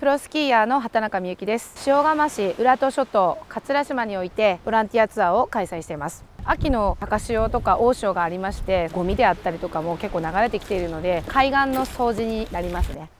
プロスキーヤーの畑中美由紀です塩釜市浦戸諸島桂島においてボランティアツアーを開催しています秋の高潮とか大潮がありましてゴミであったりとかも結構流れてきているので海岸の掃除になりますね